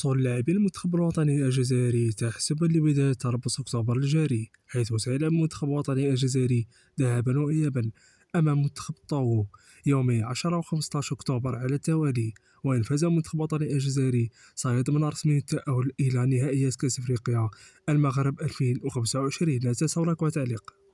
صول اللاعبين المنتخب الوطني الجزائري تحسب لبداية تربص أكتوبر الجاري حيث سيلعب المنتخب الوطني الجزائري ذهابا وإيابا أمام منتخب طاو يومي 10 و 15 أكتوبر على التوالي وإن فاز المنتخب الوطني الجزائري سيضمن رسميا التأهل إلى نهائيات كأس أفريقيا المغرب 2025 لا تنسوا لايك وتعليق